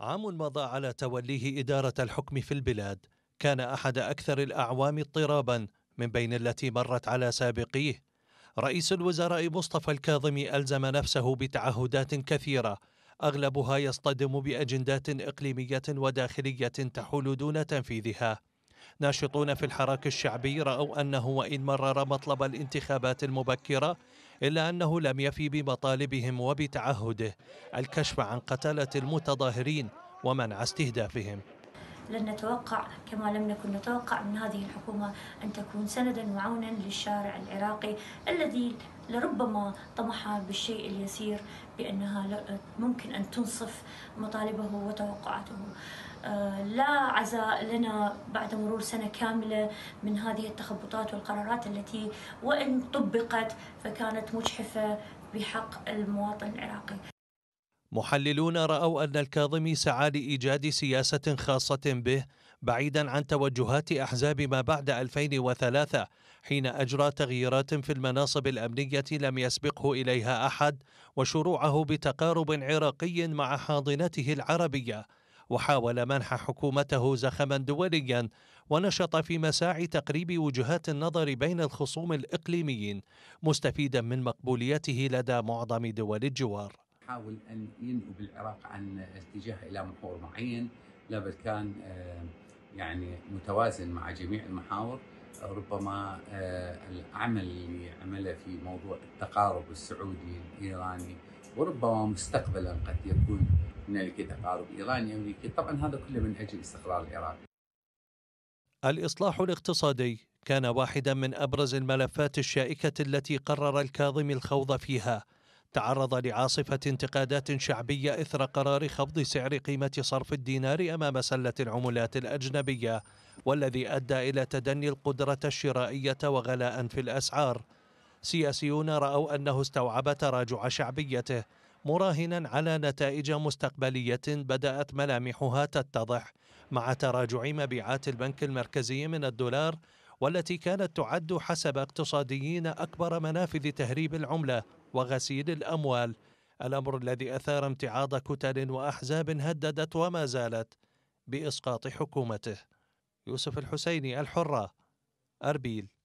عام مضى على توليه إدارة الحكم في البلاد كان أحد أكثر الأعوام اضطرابا من بين التي مرت على سابقيه رئيس الوزراء مصطفى الكاظمي ألزم نفسه بتعهدات كثيرة أغلبها يصطدم بأجندات إقليمية وداخلية تحول دون تنفيذها ناشطون في الحراك الشعبي رأوا أنه وإن مرر مطلب الانتخابات المبكرة إلا أنه لم يفي بمطالبهم وبتعهده الكشف عن قتلة المتظاهرين ومنع استهدافهم لن نتوقع كما لم نكن نتوقع من هذه الحكومة أن تكون سندا وعونا للشارع العراقي الذي لربما طمح بالشيء اليسير بأنها ممكن أن تنصف مطالبه وتوقعاته آه، لا عزاء لنا بعد مرور سنة كاملة من هذه التخبطات والقرارات التي وإن طبقت فكانت مجحفة بحق المواطن العراقي محللون رأوا أن الكاظمي سعى لإيجاد سياسة خاصة به بعيدا عن توجهات احزاب ما بعد 2003 حين اجرى تغييرات في المناصب الامنيه لم يسبقه اليها احد وشروعه بتقارب عراقي مع حاضنته العربيه وحاول منح حكومته زخما دوليا ونشط في مساعي تقريب وجهات النظر بين الخصوم الاقليميين مستفيدا من مقبوليته لدى معظم دول الجوار حاول ان ينهب العراق عن اتجاه الى محور معين لا بل كان آه يعني متوازن مع جميع المحاور ربما آه، العمل اللي عمله في موضوع التقارب السعودي الايراني وربما مستقبلا قد يكون هنالك تقارب ايراني امريكي طبعا هذا كله من اجل استقرار العراق الاصلاح الاقتصادي كان واحدا من ابرز الملفات الشائكه التي قرر الكاظمي الخوض فيها تعرض لعاصفة انتقادات شعبية إثر قرار خفض سعر قيمة صرف الدينار أمام سلة العملات الأجنبية والذي أدى إلى تدني القدرة الشرائية وغلاء في الأسعار سياسيون رأوا أنه استوعب تراجع شعبيته مراهنا على نتائج مستقبلية بدأت ملامحها تتضح مع تراجع مبيعات البنك المركزي من الدولار والتي كانت تعد حسب اقتصاديين أكبر منافذ تهريب العملة وغسيل الأموال الأمر الذي أثار امتعاض كتل وأحزاب هددت وما زالت بإسقاط حكومته يوسف الحسيني الحرة أربيل